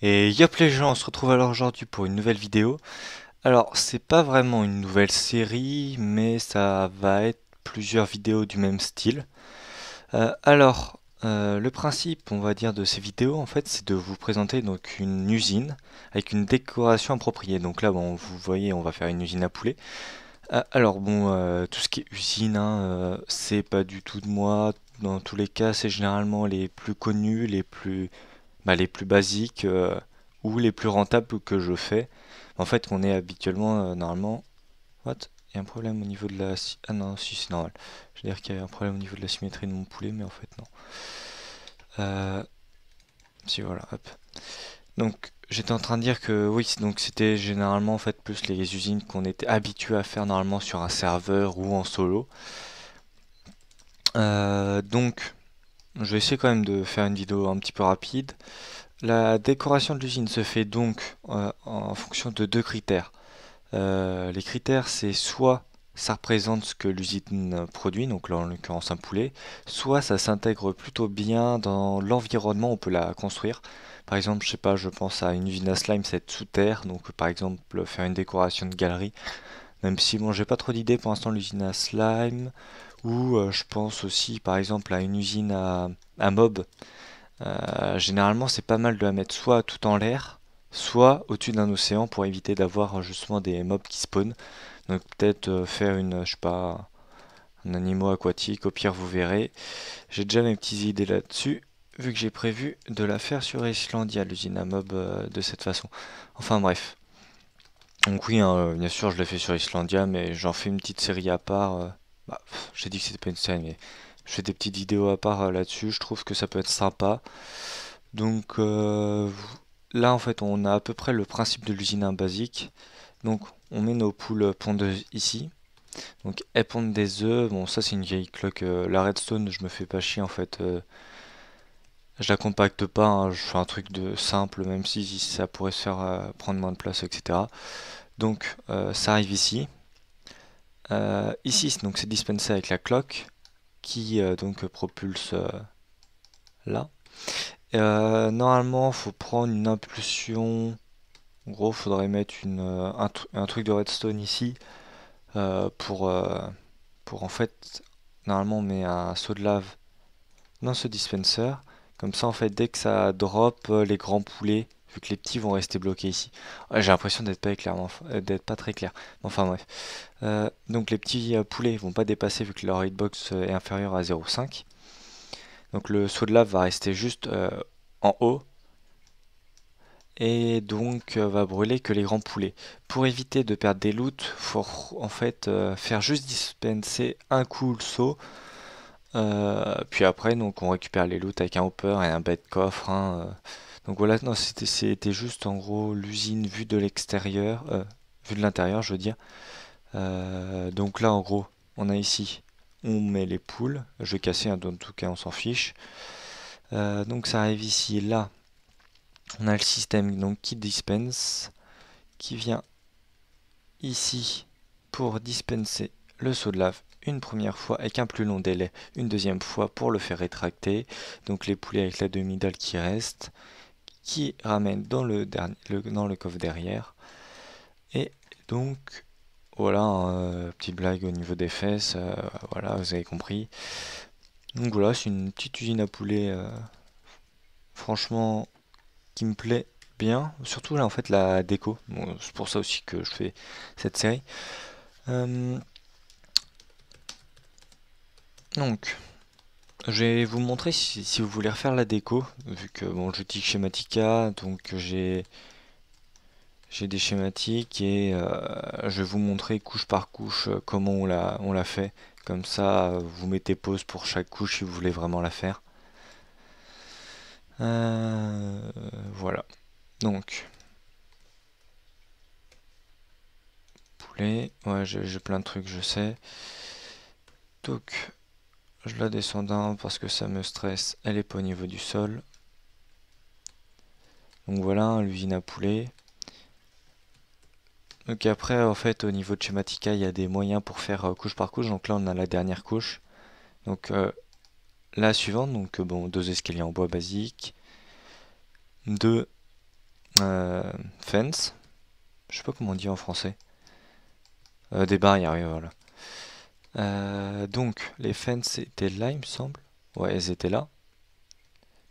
Et yop les gens, on se retrouve alors aujourd'hui pour une nouvelle vidéo. Alors, c'est pas vraiment une nouvelle série, mais ça va être plusieurs vidéos du même style. Euh, alors, euh, le principe, on va dire, de ces vidéos, en fait, c'est de vous présenter donc une usine avec une décoration appropriée. Donc là, bon, vous voyez, on va faire une usine à poulet. Euh, alors bon, tout ce qui est usine, hein, c'est pas du tout de moi. Dans tous les cas, c'est généralement les plus connus, les plus bah, les plus basiques euh, ou les plus rentables que je fais. En fait, on est habituellement, euh, normalement... What Il y a un problème au niveau de la... Ah non, c'est normal. Je veux dire qu'il y un problème au niveau de la symétrie de mon poulet, mais en fait, non. Euh, si, voilà, hop. Donc, j'étais en train de dire que oui, donc c'était généralement en fait plus les usines qu'on était habitué à faire normalement sur un serveur ou en solo. donc je vais essayer quand même de faire une vidéo un petit peu rapide. La décoration de l'usine se fait donc euh, en fonction de deux critères. Euh, les critères, c'est soit ça représente ce que l'usine produit, donc là en l'occurrence un poulet, soit ça s'intègre plutôt bien dans l'environnement où on peut la construire. Par exemple, je sais pas, je pense à une usine à slime, c'est sous terre, donc par exemple faire une décoration de galerie. Même si bon, j'ai pas trop d'idées pour l'instant l'usine à slime. Ou euh, je pense aussi par exemple à une usine à, mobs. mob. Euh, généralement c'est pas mal de la mettre soit tout en l'air, soit au-dessus d'un océan pour éviter d'avoir euh, justement des mobs qui spawnent. Donc peut-être faire une, je sais pas, un animal aquatique, au pire vous verrez. J'ai déjà mes petites idées là-dessus, vu que j'ai prévu de la faire sur Islandia, l'usine à mob de cette façon. Enfin bref. Donc oui, hein, bien sûr je l'ai fait sur Islandia, mais j'en fais une petite série à part bah, j'ai dit que c'était pas une scène mais je fais des petites vidéos à part euh, là-dessus. Je trouve que ça peut être sympa. Donc euh, là, en fait, on a à peu près le principe de l'usine basique. Donc, on met nos poules pondeuses ici. Donc, elles pondent des œufs. Bon, ça, c'est une vieille cloque. Euh, la redstone, je me fais pas chier, en fait. Je la compacte pas. Hein. Je fais un truc de simple, même si ça pourrait se faire prendre moins de place, etc. Donc, ça arrive ici. Euh, ici, donc c'est dispensé avec la cloque qui euh, donc propulse euh, là. normalement, faut prendre une impulsion. En gros, faudrait mettre un, truc de redstone ici pour pour en fait normalement on un seau de lave dans ce dispenser comme ça en fait dès que ça drop les grands poulets vu que les petits vont rester bloqués ici. J'ai l'impression d'être pas, euh, d'être pas très clair. Enfin bref. Euh, donc les petits euh, poulets vont pas dépasser vu que leur hitbox est inférieur à 0,5. Donc le saut de lave va rester juste en haut. Et donc va brûler que les grands poulets. Pour éviter de perdre des loots, faut en fait faire juste dispenser un cool le saut. puis après donc on récupère les loots avec un hopper et un bête coffre. Hein, donc voilà, c'était juste en gros l'usine vue de l'extérieur, euh, vue de l'intérieur, je veux dire. Euh, donc là, en gros, on a ici, on met les poules. Je vais casser, hein, en tout cas, on s'en fiche. Euh, donc ça arrive ici, là, on a le système donc, qui dispense, qui vient ici pour dispenser le seau de lave une première fois avec un plus long délai, une deuxième fois pour le faire rétracter. Donc les poulets avec la demi-dalle qui reste qui ramène dans le, dans le coffre derrière. Et donc, voilà, hein, euh, petite blague au niveau des fesses, euh, voilà, vous avez compris. Donc voilà, c'est une petite usine à poulet, euh, franchement, qui me plaît bien. Surtout là, en fait, la déco. c'est pour ça aussi que je fais cette série. donc, je vais vous montrer si, vous voulez refaire la déco, vu que bon, j'utilise Schematica, donc j'ai j'ai des schématiques et euh, je vais vous montrer couche par couche euh, comment on la, on la fait. Comme ça, vous mettez pause pour chaque couche si vous voulez vraiment la faire. Euh, voilà. Donc. Poulet. Ouais, j'ai plein de trucs, je sais. Donc, je la descends d'un parce que ça me stresse, elle est pas au niveau du sol. Donc voilà, hein, l'usine à poulet. Donc après, en fait, au niveau de Schematica, il y a des moyens pour faire euh, couche par couche. Donc là, on a la dernière couche. Donc euh, la suivante, donc euh, bon, deux escaliers en bois basique, deux fences fence, je sais pas comment on dit en français, des barrières, voilà. Euh, donc, les fans étaient là, il me semble. Ouais, elles étaient là.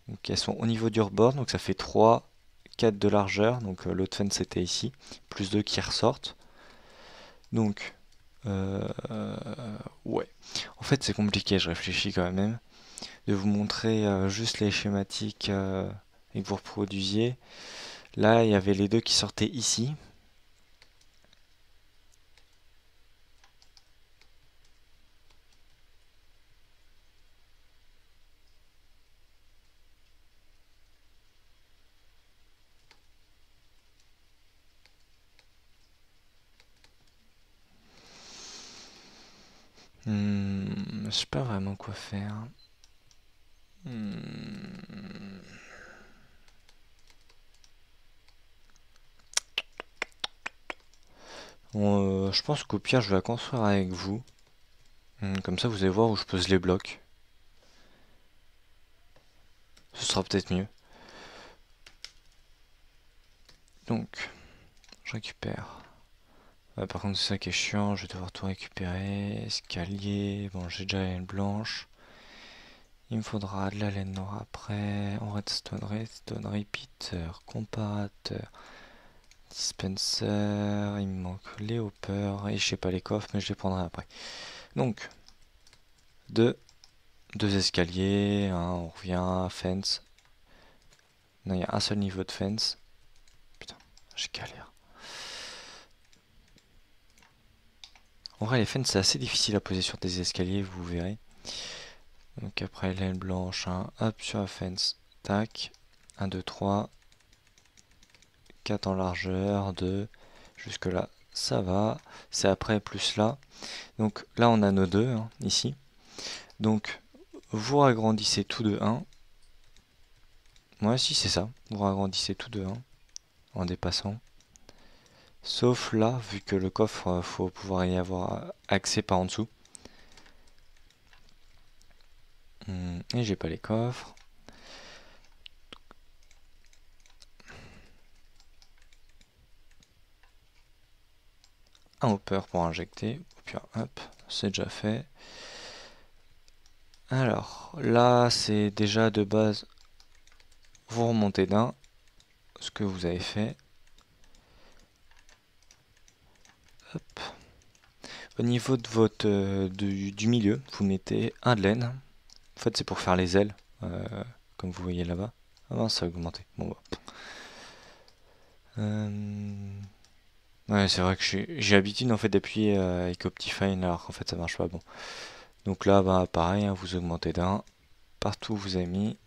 Donc, elles sont au niveau du rebord, donc ça fait 3, 4 de largeur. Donc, euh, l'autre fence était ici, plus 2 qui ressortent. Donc, euh, ouais. En fait, c'est compliqué, je réfléchis quand même. De vous montrer juste les schématiques et que vous reproduisiez. Là, il y avait les deux qui sortaient ici. Hmm, je sais pas vraiment quoi faire. Hmm. Euh, je pense qu'au pire, je vais la construire avec vous. Hmm, comme ça, vous allez voir où je pose les blocs. Ce sera peut-être mieux. Donc, je récupère. Euh, par contre, c'est ça qui est chiant, je vais devoir tout récupérer. Escalier, bon, j'ai déjà la laine blanche. Il me faudra de la laine noire après. on redstone, redstone, repeater, comparateur, dispenser. Il me manque les hoppers et je sais pas les coffres, mais je les prendrai après. Donc, deux, deux escaliers, on revient, fence. Non, il y a un seul niveau de fence. Putain, j'ai galère. En vrai, les fans, c'est assez difficile à poser sur des escaliers, vous verrez. Donc après, l'aile blanche, hein, hop, sur la fence. Tac. 1, 2, 3. 4 en largeur, 2. Jusque là, ça va. C'est après, plus là. Donc là, on a nos deux, hein, ici. Donc, vous agrandissez tout de 1. Ouais, si, c'est ça. Vous agrandissez tout de 1 en dépassant. Sauf là, vu que le coffre, euh, faut pouvoir y avoir euh, accès par en dessous. Hmm, et j'ai pas les coffres. Un hopper pour injecter. hop, c'est déjà fait. Alors, là, c'est déjà de base, vous remontez d'un, ce que vous avez fait. Au niveau de votre, euh, du, milieu, vous mettez un de laine. En fait, c'est pour faire les ailes, euh, comme vous voyez là-bas. Ah ben, ça a augmenté. Bon, bah, euh, Ouais, c'est vrai que j'ai l'habitude en fait d'appuyer avec Optifine alors qu'en fait ça marche pas. Bon, donc là, bah, pareil, hein, vous augmentez d'un partout vous avez mis.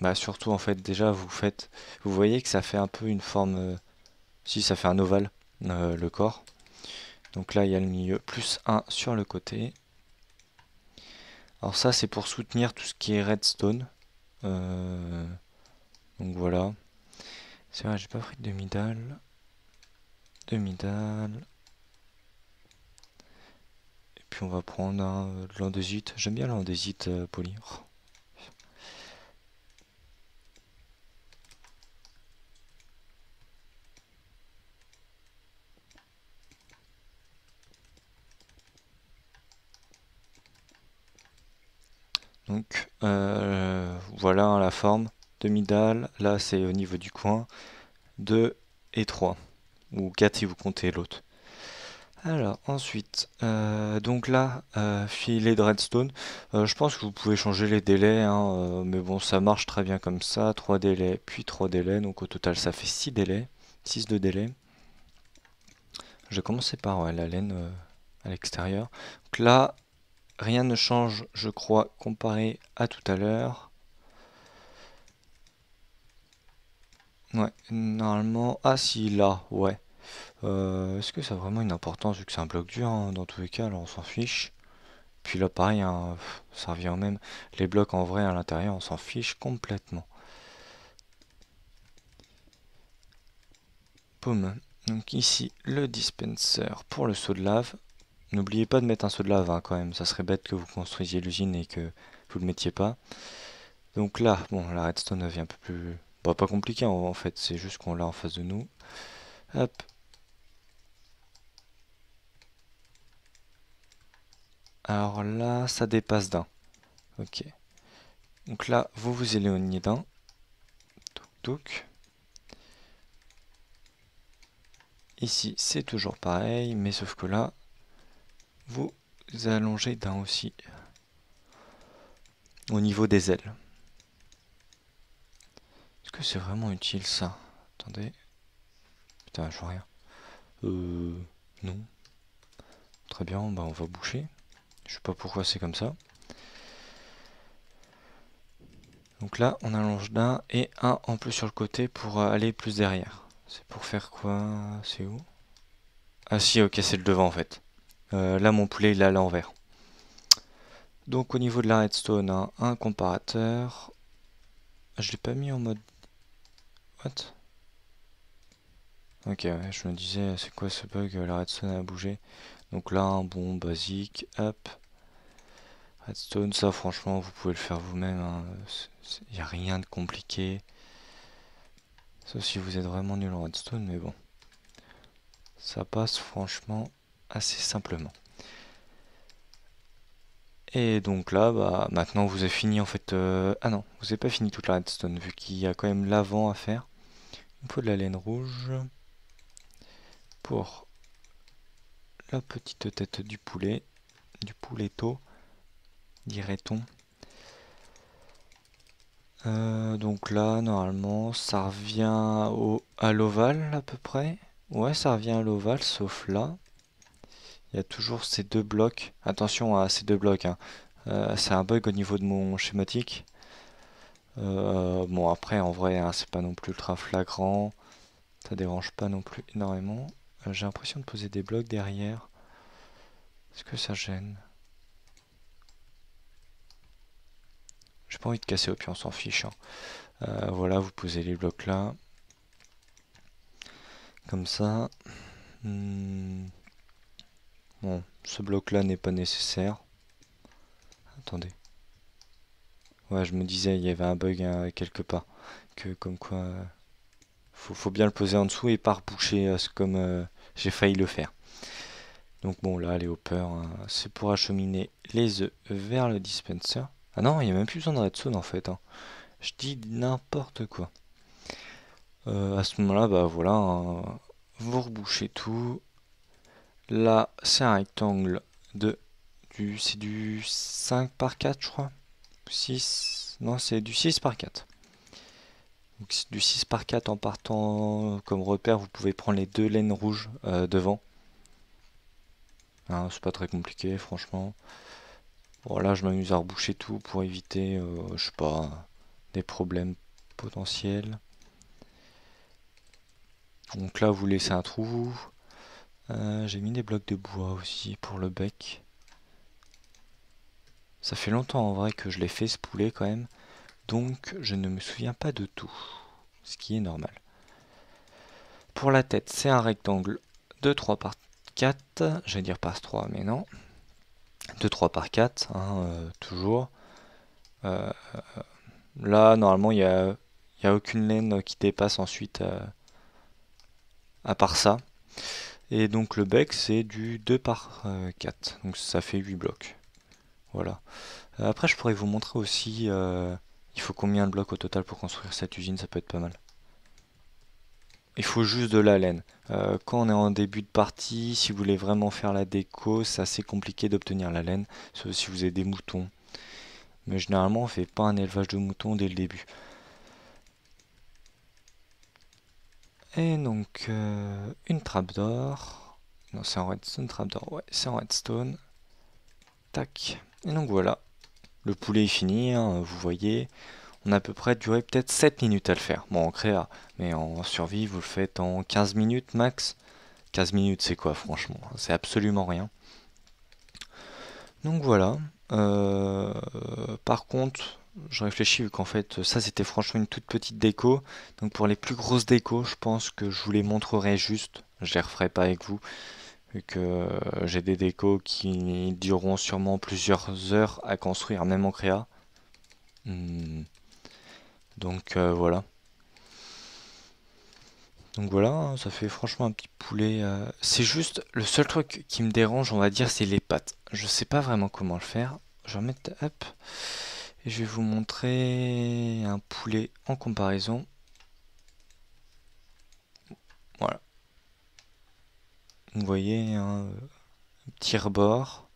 Bah, surtout en fait, déjà vous faites, vous voyez que ça fait un peu une forme, si ça fait un ovale le corps. Donc là, il y a le milieu plus 1 sur le côté. Alors ça, c'est pour soutenir tout ce qui est redstone. Euh, donc voilà. C'est vrai, j'ai pas pris de demi-dalle. Demi-dalle. Et puis on va prendre un, de l'andésite. J'aime bien l'andésite euh, poli. Donc euh, voilà hein, la forme. Demi-dalle, là c'est au niveau du coin. 2 et 3. Ou 4 si vous comptez l'autre. Alors ensuite, euh, donc là, filet euh, de redstone, je pense que vous pouvez changer les délais, hein, mais bon ça marche très bien comme ça, 3 délais, puis 3 délais, donc au total ça fait 6 délais, 6 de délais. Je vais commencer par la laine à l'extérieur. Donc là, rien ne change, je crois, comparé à tout à l'heure. Ouais, normalement... Ah si, là, ouais. Euh, est-ce que ça a vraiment une importance vu que c'est un bloc dur hein, Dans tous les cas, là, on s'en fiche. Puis là, pareil, hein, ça revient au même. Les blocs, en vrai, à l'intérieur, on s'en fiche complètement. Boum. Donc ici, le dispenser pour le seau de lave. N'oubliez pas de mettre un seau de lave hein, quand même, ça serait bête que vous construisiez l'usine et que vous le mettiez pas. Donc là, bon, la redstone vient un peu plus... Bon, pas compliqué en fait, c'est juste qu'on l'a en face de nous. Hop. Alors là, ça dépasse d'un. Ok. Donc là, vous vous éloignez d'un. Touk touk. Ici, c'est toujours pareil, mais sauf que là, vous allongez d'un aussi au niveau des ailes. Est-ce que c'est vraiment utile ça Attendez. Putain, je vois rien. Euh, non. Très bien, bah on va boucher. Je sais pas pourquoi c'est comme ça. Donc là, on allonge d'un et un en plus sur le côté pour aller plus derrière. C'est pour faire quoi C'est où Ah si, ok, c'est le devant en fait. Euh, là, mon poulet, il est à l'envers. Donc, au niveau de la redstone, hein, un comparateur. Ah, je l'ai pas mis en mode... What Ok, je me disais, c'est quoi ce bug La redstone a bougé. Donc là, un bon basique, hop. Redstone, ça franchement, vous pouvez le faire vous-même. Il hein. n'y a rien de compliqué. Sauf si vous êtes vraiment nul en redstone, mais bon. Ça passe franchement assez simplement. Et donc là, bah, maintenant vous avez fini en fait... Euh, ah non, vous n'avez pas fini toute la redstone, vu qu'il y a quand même l'avant à faire. Il faut de la laine rouge pour la petite tête du poulet, du tôt dirait-on. Euh, donc là, normalement, ça revient au, à l'ovale à peu près. Ouais, ça revient à l'ovale, sauf là il y a toujours ces deux blocs. Attention à ces deux blocs. Hein. Euh, c'est un bug au niveau de mon schématique. Euh, bon, après, en vrai, hein, c'est pas non plus ultra flagrant. Ça dérange pas non plus énormément. Euh, j'ai l'impression de poser des blocs derrière. Est-ce que ça gêne J'ai pas envie de casser au pied, on s'en fiche. Hein. voilà, vous posez les blocs là. Comme ça. Hmm. Bon, ce bloc-là n'est pas nécessaire. Attendez. Ouais, je me disais, il y avait un bug hein, quelque part. Que comme quoi... Euh, faut, bien le poser en dessous et pas reboucher euh, comme euh, j'ai failli le faire. Donc bon, là, les hoppers, hein, c'est pour acheminer les œufs vers le dispenser. Ah non, il n'y a même plus besoin de redstone en fait. Hein. Je dis n'importe quoi. à ce moment-là, bah voilà, vous rebouchez tout Là, c'est un rectangle de du c'est du 5 par 4, je crois. 6 non, c'est du 6 par 4. Donc du 6 par 4 en partant euh, comme repère, vous pouvez prendre les deux laines rouges euh, devant. Hein, c'est pas très compliqué, franchement. Voilà, je m'amuse à reboucher tout pour éviter, euh, je sais pas, des problèmes potentiels. Donc là, vous laissez un trou. Euh, j'ai mis des blocs de bois aussi pour le bec. Ça fait longtemps en vrai que je l'ai fait ce poulet quand même. Donc je ne me souviens pas de tout. Ce qui est normal. Pour la tête, c'est un rectangle de 3 par 4. J'allais dire par 3, mais non. De 3 par 4, hein, euh, toujours. Euh, là, normalement, il n'y a, y a, aucune laine qui dépasse ensuite, à part ça. Et donc le bec c'est du 2 par 4, euh, donc ça fait 8 blocs. Voilà. Euh, après je pourrais vous montrer aussi euh, il faut combien de blocs au total pour construire cette usine, ça peut être pas mal. Il faut juste de la laine. quand on est en début de partie, si vous voulez vraiment faire la déco, c'est assez compliqué d'obtenir la laine, sauf si vous avez des moutons. Mais généralement on fait pas un élevage de moutons dès le début. Et donc, euh, une trapdoor. Non, c'est en redstone, trapdoor, ouais, c'est en redstone. Tac. Et donc voilà, le poulet est fini, hein, vous voyez. On a à peu près duré peut-être 7 minutes à le faire. Bon, en créa, mais en survie, vous le faites en 15 minutes max. 15 minutes, c'est quoi, franchement C'est absolument rien. Donc voilà. Euh, par contre, je réfléchis vu qu'en fait ça c'était franchement une toute petite déco. Donc pour les plus grosses décos, je pense que je vous les montrerai juste. Je les referai pas avec vous vu que euh, j'ai des décos qui dureront sûrement plusieurs heures à construire, même en créa. Hmm. Donc euh, voilà. Donc voilà, hein, ça fait franchement un petit poulet. Euh. C'est juste le seul truc qui me dérange, on va dire, c'est les pattes. Je sais pas vraiment comment le faire. Je vais mettre. Hop. Et je vais vous montrer un poulet en comparaison. Voilà. Vous voyez, hein, un petit rebord.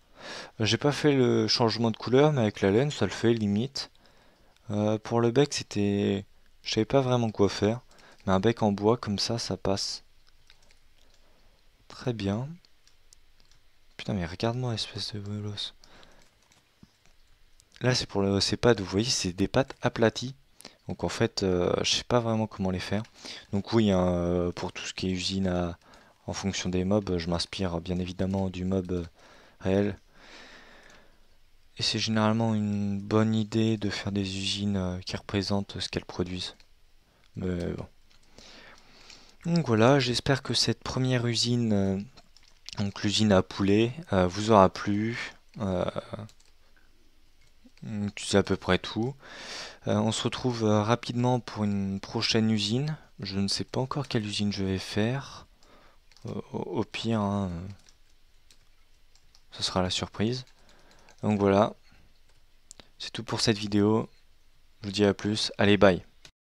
Euh, j'ai pas fait le changement de couleur, mais avec la laine, ça le fait limite. Euh, pour le bec, c'était... Je savais pas vraiment quoi faire. Mais un bec en bois, comme ça, ça passe. Très bien. Putain, mais regarde-moi, espèce de volos Là, c'est pour ces pattes, vous voyez, c'est des pâtes aplaties. Donc en fait, je euh, je sais pas vraiment comment les faire. Donc oui, hein, euh, pour tout ce qui est usine en fonction des mobs, je m'inspire bien évidemment du mob euh, réel. Et c'est généralement une bonne idée de faire des usines qui représentent ce qu'elles produisent. Donc voilà, j'espère que cette première usine, donc l'usine à poulet, vous aura plu. Mm, tu sais à peu près tout. Euh, on se retrouve euh, rapidement pour une prochaine usine. Je ne sais pas encore quelle usine je vais faire. Au, pire, hein, euh, ce sera la surprise. Donc voilà, c'est tout pour cette vidéo. Je vous dis à plus. Allez, bye